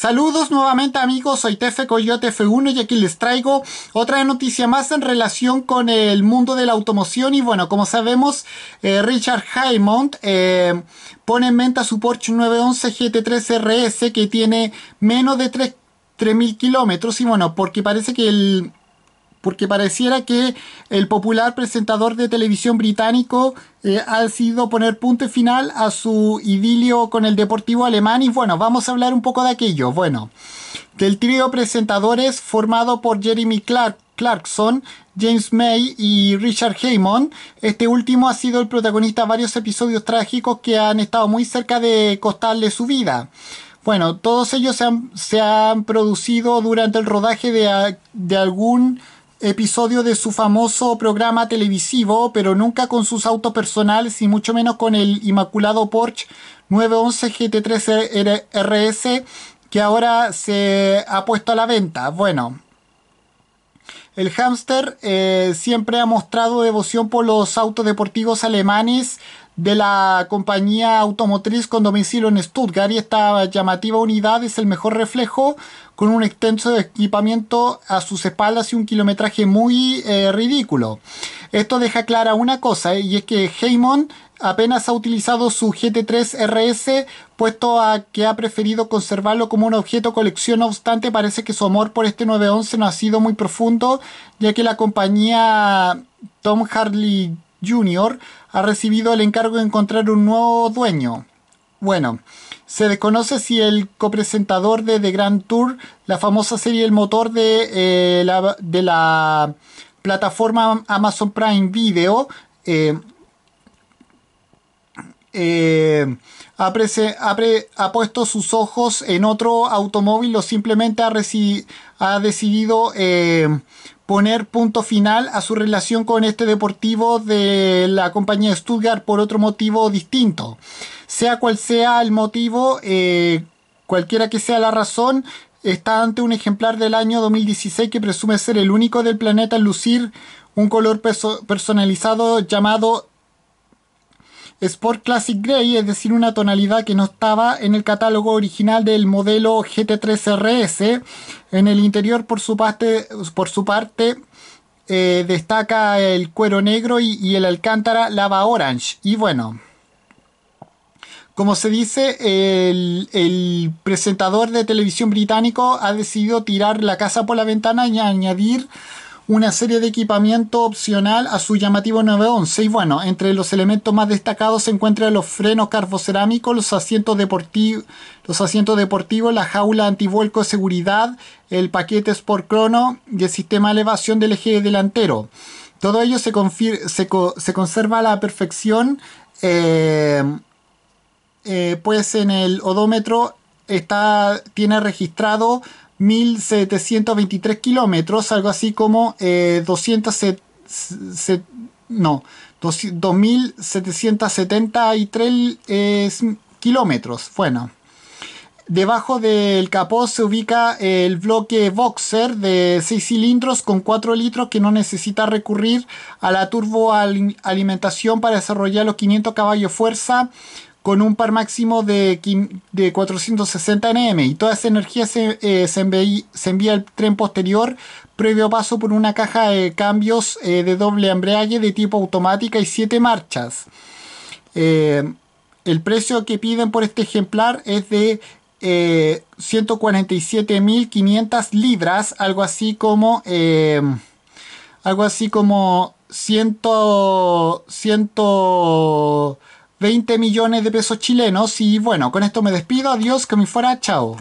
Saludos nuevamente amigos, soy Tefe Coyote F1 y aquí les traigo otra noticia más en relación con el mundo de la automoción y bueno, como sabemos, eh, Richard Haymont eh, pone en venta su Porsche 911 GT3 RS que tiene menos de 3.000 kilómetros y bueno, porque parece que el porque pareciera que el popular presentador de televisión británico eh, ha sido poner punto final a su idilio con el deportivo alemán y bueno, vamos a hablar un poco de aquello. Bueno, del trío presentadores formado por Jeremy Clark, Clarkson, James May y Richard Heyman, Este último ha sido el protagonista de varios episodios trágicos que han estado muy cerca de costarle su vida. Bueno, todos ellos se han, producido durante el rodaje de, de algún episodio de su famoso programa televisivo, pero nunca con sus autos personales y mucho menos con el inmaculado Porsche 911 GT3 RS que ahora se ha puesto a la venta. Bueno, el hamster eh, siempre ha mostrado devoción por los autos deportivos alemanes de la compañía automotriz con domicilio en Stuttgart y esta llamativa unidad es el mejor reflejo con un extenso equipamiento a sus espaldas y un kilometraje muy eh, ridículo. Esto deja clara una cosa eh, y es que Heymon apenas ha utilizado su GT3 RS puesto a que ha preferido conservarlo como un objeto colección, no obstante parece que su amor por este 911 no ha sido muy profundo ya que la compañía Tom Harley Junior ha recibido el encargo de encontrar un nuevo dueño. Bueno, se desconoce si el copresentador de The Grand Tour, la famosa serie El Motor de, eh, la, de la plataforma Amazon Prime Video, eh, eh, ha, puesto sus ojos en otro automóvil o simplemente ha, decidido eh, poner punto final a su relación con este deportivo de la compañía Stuttgart por otro motivo distinto. Sea cual sea el motivo, eh, cualquiera que sea la razón, está ante un ejemplar del año 2016 que presume ser el único del planeta en lucir un color personalizado llamado Sport Classic Grey, es decir, una tonalidad que no estaba en el catálogo original del modelo GT3RS. En el interior, por su parte, por su parte eh, destaca el cuero negro y, el alcántara lava orange. Y bueno, como se dice, el presentador de televisión británico ha decidido tirar la casa por la ventana y añadir una serie de equipamiento opcional a su llamativo 911. Y bueno, entre los elementos más destacados se encuentran los frenos carbocerámicos, los asientos deportivos, los asientos deportivos, la jaula antivuelco de seguridad, el paquete Sport Chrono y el sistema de elevación del eje delantero. Todo ello se, se conserva a la perfección, eh, eh, pues en el odómetro está, tiene registrado 1723 kilómetros, algo así como 2773 eh, eh, kilómetros. Bueno, debajo del capó se ubica el bloque Boxer de 6 cilindros con 4 litros que no necesita recurrir a la turboalimentación para desarrollar los 500 caballos fuerza con un par máximo de, de 460 Nm y toda esa energía se, eh, se, envía, al tren posterior previo paso por una caja de cambios eh, de doble embrague de tipo automática y 7 marchas. Eh, el precio que piden por este ejemplar es de 147.500 libras, algo así como... algo así como 100 20 millones de pesos chilenos. Y bueno, con esto me despido. Adiós, que me fuera. Chao.